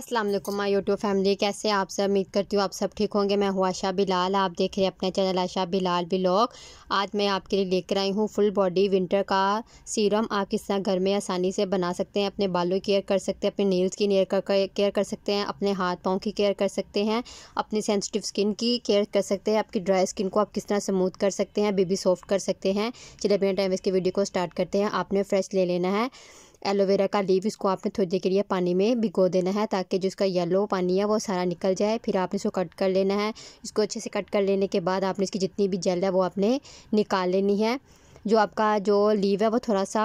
अस्सलाम वालेकुम my YouTube family कैसे आप सब उम्मीद करती हूँ आप सब ठीक होंगे मैं हूँ आशा बिलाल आप देख रहे हैं अपना चैनल आशा बिलाल ब्लॉग आज मैं आपके लिए लेकर आई हूँ फुल बॉडी विंटर का सीरम आप किस तरह घर में आसानी से बना सकते हैं अपने बालों की केयर कर सकते हैं अपने नील्स की नेयर कर केयर कर सकते हैं अपने हाथ पाँव की केयर कर सकते हैं अपनी सेंसिटिव स्किन की केयर कर सकते हैं आपकी ड्राई स्किन को आप किस तरह स्मूथ कर सकते हैं बेबी सॉफ्ट कर सकते हैं चलिए बिना टाइम इसकी वीडियो को स्टार्ट करते हैं आपने फ्रेश ले लेना है एलोवेरा का लीव इसको आपने थोड़ी देर के लिए पानी में भिगो देना है ताकि जो इसका येलो पानी है वो सारा निकल जाए फिर आपने इसको कट कर लेना है इसको अच्छे से कट कर लेने के बाद आपने इसकी जितनी भी जेल है वो आपने निकाल लेनी है जो आपका जो लीव है वो थोड़ा सा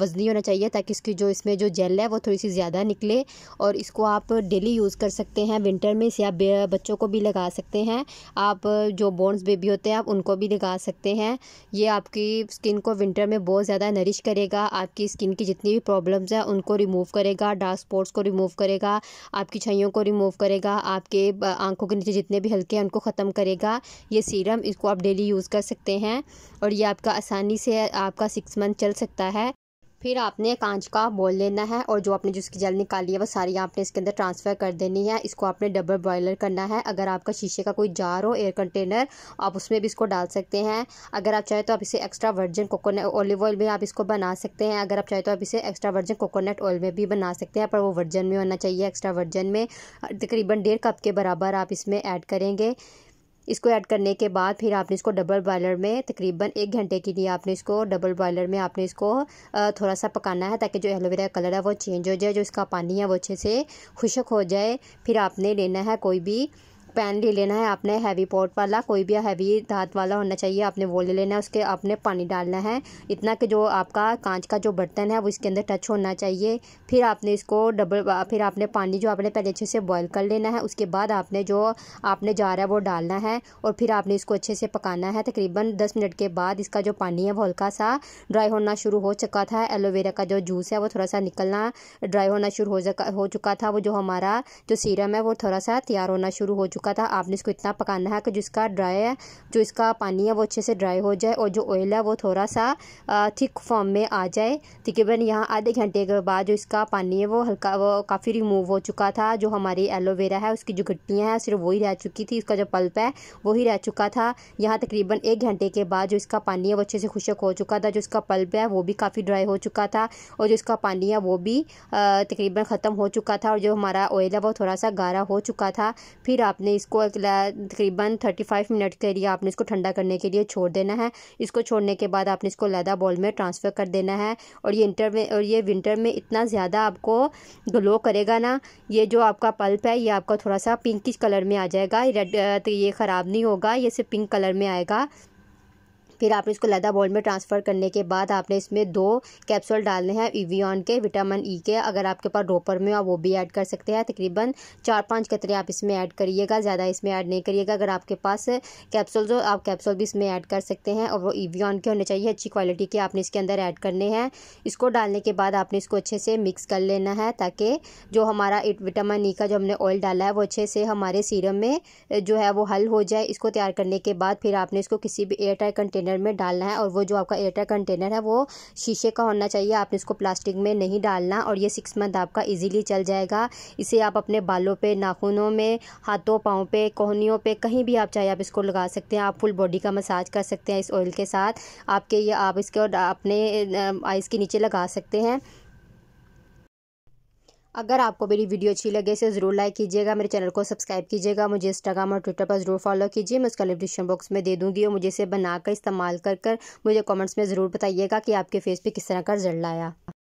वजनी होना चाहिए ताकि इसकी जो इसमें जो जेल है वो थोड़ी सी ज़्यादा निकले और इसको आप डेली यूज़ कर सकते हैं विंटर में इसे आप बच्चों को भी लगा सकते हैं आप जो बोन्स बेबी होते हैं आप उनको भी लगा सकते हैं ये आपकी स्किन को विंटर में बहुत ज़्यादा नरिश करेगा आपकी स्किन की जितनी भी प्रॉब्लम्स हैं उनको रिमूव करेगा डार्क स्पॉट्स को रिमूव करेगा आपकी छइयों को रिमूव करेगा आपके आंखों के नीचे जितने भी हल्के हैं उनको ख़त्म करेगा ये सीरम इसको आप डेली यूज़ कर सकते हैं और ये आप आपका आसानी से आपका सिक्स मंथ चल सकता है फिर आपने कांच का बॉल लेना है और जो आपने जिसकी जल निकाली है वो सारी आपने इसके अंदर ट्रांसफ़र कर देनी है इसको आपने डबल बॉयलर करना है अगर आपका शीशे का कोई जार हो एयर कंटेनर आप उसमें भी इसको डाल सकते हैं अगर आप चाहे तो आप इसे extra virgin coconut olive oil में आप इसको बना सकते हैं अगर आप चाहे तो आप इसे एक्स्ट्रा वर्जन कोकोनट ऑयल में भी बना सकते हैं पर वो वर्जन में होना चाहिए एक्स्ट्रा वर्जन में तकरीबन डेढ़ कप के बराबर आप इसमें ऐड करेंगे इसको ऐड करने के बाद फिर आपने इसको डबल बॉयलर में तकरीबन एक घंटे के लिए आपने इसको डबल बॉयलर में आपने इसको थोड़ा सा पकाना है ताकि जो एलोवेरा का कलर है वो चेंज हो जाए जो इसका पानी है वो अच्छे से खुशक हो जाए फिर आपने लेना है कोई भी पैन ले लेना है आपने हैवी पॉट वाला कोई भी हैवी धात वाला होना चाहिए आपने वो ले लेना है उसके आपने पानी डालना है इतना कि जो आपका कांच का जो बर्तन है वो इसके अंदर टच होना चाहिए फिर आपने इसको डबल फिर आपने पानी जो आपने पहले अच्छे से बॉयल कर लेना है उसके बाद आपने जो आपने जा रहा है वो डालना है और फिर आपने इसको अच्छे से पकाना है तकरीबन दस मिनट के बाद इसका जो पानी है वो हल्का सा ड्राई होना शुरू हो चुका था एलोवेरा का जो जूस है वो थोड़ा सा निकलना ड्राई होना शुरू हो चुका हो चुका था वो जो हमारा जो सीरम है वो थोड़ा सा तैयार होना शुरू हो चुका चुका था आपने इसको इतना पकाना है कि जिसका ड्राई है जो इसका पानी है वो अच्छे से ड्राई हो जाए और जो ऑयल है वो थोड़ा सा थिक फॉर्म में आ जाए तकरीबन यहाँ आधे घंटे के बाद जो इसका पानी है वो हल्का वो काफ़ी रिमूव हो चुका था जो हमारी एलोवेरा है उसकी जो गट्टियाँ हैं सिर्फ वही रह चुकी थी उसका जो पल्प है वही रह चुका था यहाँ तकरीबन एक घंटे के बाद जो इसका पानी है वो अच्छे से खुशक हो चुका था जो इसका पल्प है वो भी काफ़ी ड्राई हो चुका था और जो इसका पानी है वो भी तकरीबन ख़त्म हो चुका था और जो हमारा ऑयल है वो थोड़ा सा गारा हो चुका था फिर आपने आपने इसको तकरीबन थर्टी फाइव मिनट के लिए आपने इसको ठंडा करने के लिए छोड़ देना है इसको छोड़ने के बाद आपने इसको लैदा बॉल में ट्रांसफ़र कर देना है और ये इंटर में और ये विंटर में इतना ज़्यादा आपको ग्लो करेगा ना ये जो आपका पल्प है ये आपका थोड़ा सा पिंकिश कलर में आ जाएगा रेड तो ये ख़राब नहीं होगा ये सिर्फ पिंक कलर में आएगा फिर आपने इसको लैदा बॉल में ट्रांसफ़र करने के बाद आपने इसमें दो कैप्सूल डालने हैं इवियन के विटामिन ई e के अगर आपके पास ड्रोपर में आप वो भी ऐड कर सकते हैं तकरीबन चार पाँच कतरे आप इसमें ऐड करिएगा ज़्यादा इसमें ऐड नहीं करिएगा अगर आपके पास कैप्सूल हो आप कैप्सूल भी इसमें ऐड कर सकते हैं और वो इवियन के होने चाहिए अच्छी क्वालिटी के आपने इसके अंदर ऐड करने हैं इसको डालने के बाद आपने इसको अच्छे से मिक्स कर लेना है ताकि जो हमारा विटामिन ई e का जो हमने ऑयल डाला है वो अच्छे से हमारे सीरम में जो है वो हल हो जाए इसको तैयार करने के बाद फिर आपने इसको किसी भी एयर टाइट कंटेनर कंटेनर में डालना है और वो जो आपका एयरटेल कंटेनर है वो शीशे का होना चाहिए आपने इसको प्लास्टिक में नहीं डालना और ये सिक्स मंथ आपका इजीली चल जाएगा इसे आप अपने बालों पे नाखूनों में हाथों पाँव पे कोहनियों पे कहीं भी आप चाहे आप इसको लगा सकते हैं आप फुल बॉडी का मसाज कर सकते हैं इस ऑयल के साथ आपके ये आप इसके और अपने आइस के नीचे लगा सकते हैं अगर आपको मेरी वीडियो अच्छी लगे इसे ज़रूर लाइक कीजिएगा मेरे चैनल को सब्सक्राइब कीजिएगा मुझे इंस्टाग्राम और ट्विटर पर ज़रूर फॉलो कीजिए मैं उसका डिस्क्रिप्शन बॉक्स में दे दूँगी और मुझे इसे बनाकर इस्तेमाल कर कर मुझे कमेंट्स में ज़रूर बताइएगा कि आपके फेस पे किस तरह का रिजल्ट आया